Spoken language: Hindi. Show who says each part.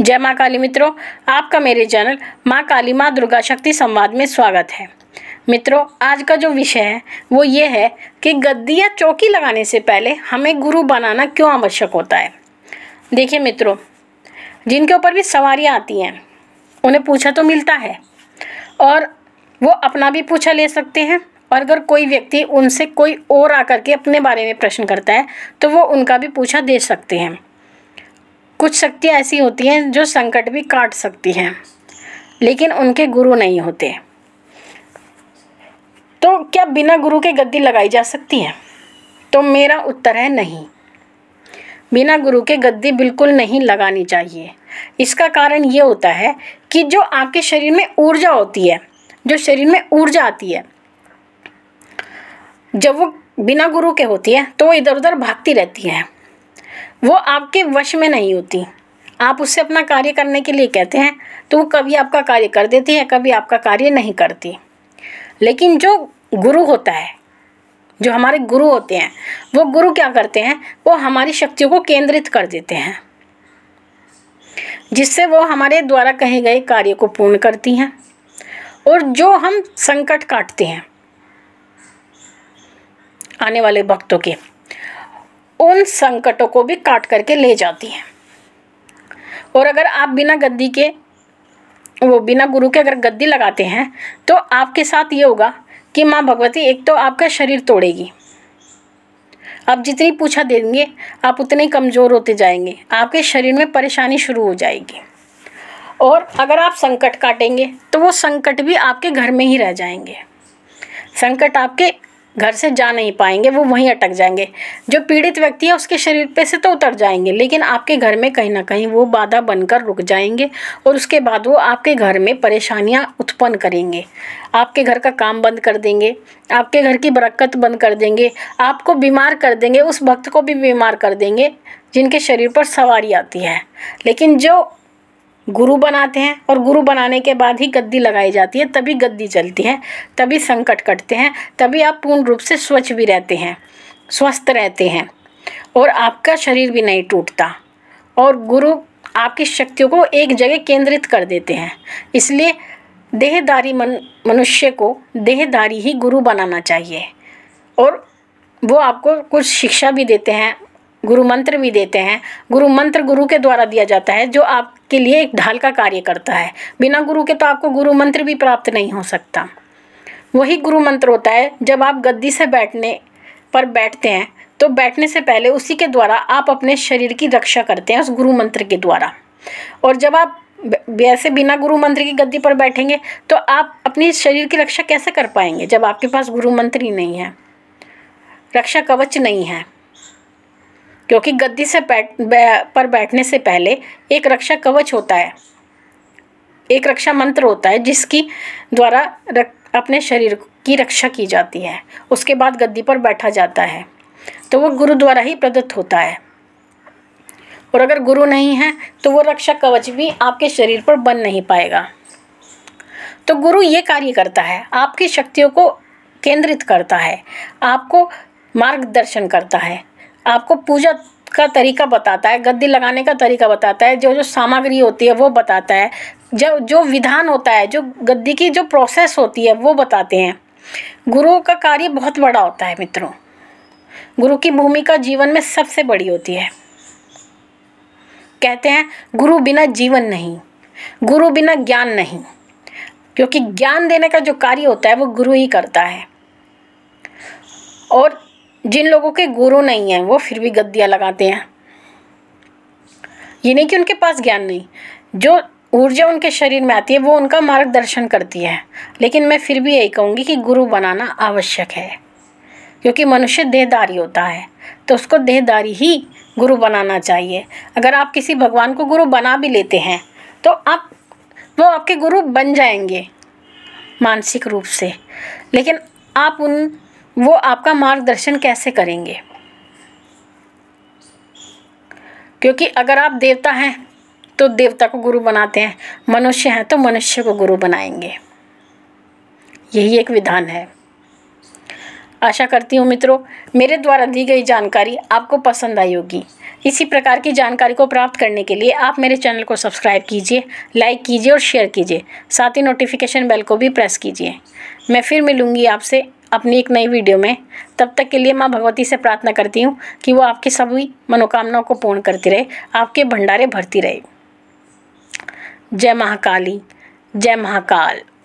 Speaker 1: जय माँ काली मित्रों आपका मेरे चैनल माँ काली माँ दुर्गा शक्ति संवाद में स्वागत है मित्रों आज का जो विषय है वो ये है कि गद्दी या चौकी लगाने से पहले हमें गुरु बनाना क्यों आवश्यक होता है देखिए मित्रों जिनके ऊपर भी सवारियाँ आती हैं उन्हें पूछा तो मिलता है और वो अपना भी पूछा ले सकते हैं और अगर कोई व्यक्ति उनसे कोई और आकर के अपने बारे में प्रश्न करता है तो वो उनका भी पूछा दे सकते हैं कुछ शक्तियाँ ऐसी होती हैं जो संकट भी काट सकती हैं लेकिन उनके गुरु नहीं होते तो क्या बिना गुरु के गद्दी लगाई जा सकती है तो मेरा उत्तर है नहीं बिना गुरु के गद्दी बिल्कुल नहीं लगानी चाहिए इसका कारण ये होता है कि जो आपके शरीर में ऊर्जा होती है जो शरीर में ऊर्जा आती है जब वो बिना गुरु के होती है तो वो इधर उधर भागती रहती है वो आपके वश में नहीं होती आप उससे अपना कार्य करने के लिए कहते हैं तो वो कभी आपका कार्य कर देती है कभी आपका कार्य नहीं करती लेकिन जो गुरु होता है जो हमारे गुरु होते हैं वो गुरु क्या करते हैं वो हमारी शक्तियों को केंद्रित कर देते हैं जिससे वो हमारे द्वारा कहे गए कार्य को पूर्ण करती हैं और जो हम संकट काटते हैं आने वाले वक्तों के उन संकटों को भी काट करके ले जाती हैं और अगर आप बिना गद्दी के वो बिना गुरु के अगर गद्दी लगाते हैं तो आपके साथ ये होगा कि माँ भगवती एक तो आपका शरीर तोड़ेगी आप जितनी पूछा देंगे आप उतने कमज़ोर होते जाएंगे आपके शरीर में परेशानी शुरू हो जाएगी और अगर आप संकट काटेंगे तो वो संकट भी आपके घर में ही रह जाएंगे संकट आपके घर से जा नहीं पाएंगे वो वहीं अटक जाएंगे जो पीड़ित व्यक्ति है उसके शरीर पे से तो उतर जाएंगे लेकिन आपके घर में कहीं ना कहीं वो बाधा बनकर रुक जाएंगे और उसके बाद वो आपके घर में परेशानियाँ उत्पन्न करेंगे आपके घर का काम बंद कर देंगे आपके घर की बरकत बंद कर देंगे आपको बीमार कर देंगे उस भक्त को भी बीमार कर देंगे जिनके शरीर पर सवारी आती है लेकिन जो गुरु बनाते हैं और गुरु बनाने के बाद ही गद्दी लगाई जाती है तभी गद्दी चलती है तभी संकट कटते हैं तभी आप पूर्ण रूप से स्वच्छ भी रहते हैं स्वस्थ रहते हैं और आपका शरीर भी नहीं टूटता और गुरु आपकी शक्तियों को एक जगह केंद्रित कर देते हैं इसलिए देहदारी मन मनुष्य को देहदारी ही गुरु बनाना चाहिए और वो आपको कुछ शिक्षा भी देते हैं गुरु मंत्र भी देते हैं गुरु मंत्र गुरु के द्वारा दिया जाता है जो आप के लिए एक ढाल का कार्य करता है बिना गुरु के तो आपको गुरु मंत्र भी प्राप्त नहीं हो सकता वही गुरु मंत्र होता है जब आप गद्दी से बैठने पर बैठते हैं तो बैठने से पहले उसी के द्वारा आप अपने शरीर की रक्षा करते हैं उस गुरु मंत्र के द्वारा और जब आप वैसे बिना गुरु मंत्र की गद्दी पर बैठेंगे तो आप अपने शरीर की रक्षा कैसे कर पाएंगे जब आपके पास गुरु मंत्र ही नहीं है रक्षा कवच नहीं है क्योंकि गद्दी से बैठ पर बैठने से पहले एक रक्षा कवच होता है एक रक्षा मंत्र होता है जिसकी द्वारा रक, अपने शरीर की रक्षा की जाती है उसके बाद गद्दी पर बैठा जाता है तो वो गुरु द्वारा ही प्रदत्त होता है और अगर गुरु नहीं है तो वो रक्षा कवच भी आपके शरीर पर बन नहीं पाएगा तो गुरु ये कार्य करता है आपकी शक्तियों को केंद्रित करता है आपको मार्गदर्शन करता है आपको पूजा का तरीका बताता है गद्दी लगाने का तरीका बताता है जो जो सामग्री होती है वो बताता है जो जो विधान होता है जो गद्दी की जो प्रोसेस होती है वो बताते हैं गुरु का कार्य बहुत बड़ा होता है मित्रों गुरु की भूमिका जीवन में सबसे बड़ी होती है कहते हैं गुरु बिना जीवन नहीं गुरु बिना ज्ञान नहीं क्योंकि ज्ञान देने का जो कार्य होता है वो गुरु ही करता है और जिन लोगों के गुरु नहीं हैं वो फिर भी गद्दियाँ लगाते हैं ये नहीं कि उनके पास ज्ञान नहीं जो ऊर्जा उनके शरीर में आती है वो उनका मार्गदर्शन करती है लेकिन मैं फिर भी यही कहूँगी कि गुरु बनाना आवश्यक है क्योंकि मनुष्य देहदारी होता है तो उसको देहदारी ही गुरु बनाना चाहिए अगर आप किसी भगवान को गुरु बना भी लेते हैं तो आप वो आपके गुरु बन जाएंगे मानसिक रूप से लेकिन आप उन वो आपका मार्गदर्शन कैसे करेंगे क्योंकि अगर आप देवता हैं तो देवता को गुरु बनाते हैं मनुष्य हैं तो मनुष्य को गुरु बनाएंगे यही एक विधान है आशा करती हूँ मित्रों मेरे द्वारा दी गई जानकारी आपको पसंद आई होगी इसी प्रकार की जानकारी को प्राप्त करने के लिए आप मेरे चैनल को सब्सक्राइब कीजिए लाइक कीजिए और शेयर कीजिए साथ ही नोटिफिकेशन बेल को भी प्रेस कीजिए मैं फिर मिलूँगी आपसे अपनी एक नई वीडियो में तब तक के लिए मां भगवती से प्रार्थना करती हूँ कि वो आपकी सभी मनोकामनाओं को पूर्ण करती रहे आपके भंडारे भरती रहे जय महाकाली जय महाकाल